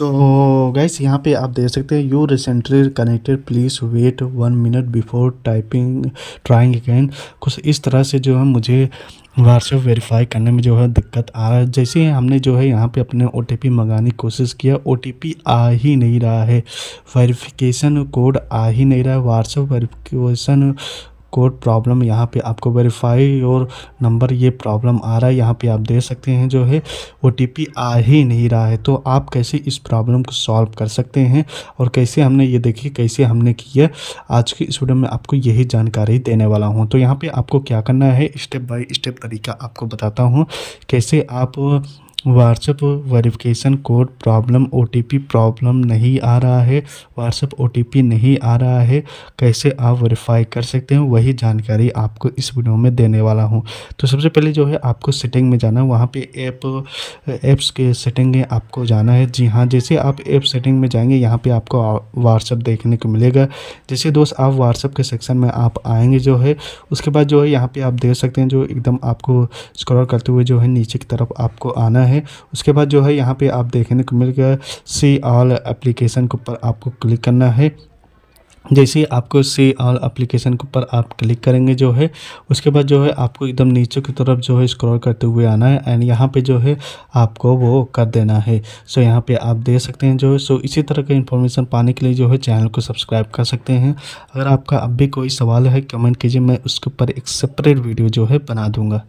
so guys यहाँ पे आप देख सकते हैं you recently connected please wait one minute before typing trying again कुछ इस तरह से जो है मुझे व्हाट्सएप वेरीफाई करने में जो है दिक्कत आ रहा है जैसे ही हमने जो है यहाँ पे अपने ओ टी पी मंगाने की कोशिश किया ओ टी पी आ ही नहीं रहा है वेरिफिकेशन कोड आ ही नहीं रहा है व्हाट्सएप वेरिफिकेशन कोड प्रॉब्लम यहाँ पे आपको वेरीफाई और नंबर ये प्रॉब्लम आ रहा है यहाँ पे आप दे सकते हैं जो है ओ आ ही नहीं रहा है तो आप कैसे इस प्रॉब्लम को सॉल्व कर सकते हैं और कैसे हमने ये देखिए कैसे हमने किया आज के इस वीडियो में आपको यही जानकारी देने वाला हूँ तो यहाँ पर आपको क्या करना है स्टेप बाई स्टेप तरीका आपको बताता हूँ कैसे आप WhatsApp verification code problem oh problem नहीं आ रहा है व्हाट्सअप ओ नहीं आ रहा है कैसे आप वेरीफाई कर सकते हैं वही जानकारी आपको इस वीडियो में देने वाला हूं तो सबसे पहले जो है आपको सेटिंग में जाना है वहाँ पे ऐप ऐप्स के सेटिंग में आपको जाना है जी हाँ जैसे आप ऐप सेटिंग में जाएंगे यहाँ पर आपको व्हाट्सअप देखने को मिलेगा जैसे दोस्त आप व्हाट्सअप के सेक्शन में आप आएँगे जो है उसके बाद जो है यहाँ पर आप देख सकते हैं जो एकदम आपको स्क्रॉल करते हुए जो है नीचे की तरफ आपको आना है है उसके बाद जो है यहाँ पे आप देखने को मिल गया सी ऑल एप्लीकेशन के ऊपर आपको क्लिक करना है जैसे ही आपको सी ऑल एप्लीकेशन के ऊपर आप क्लिक करेंगे जो है उसके बाद जो है आपको एकदम नीचे की तरफ जो है स्क्रॉल करते हुए आना है एंड यहाँ पे जो है आपको वो कर देना है सो यहाँ पे आप दे सकते हैं जो है सो इसी तरह का इन्फॉर्मेशन पाने के लिए जो है चैनल को सब्सक्राइब कर सकते हैं अगर आपका अब भी कोई सवाल है कमेंट कीजिए मैं उसके ऊपर एक सेपरेट वीडियो जो है बना दूँगा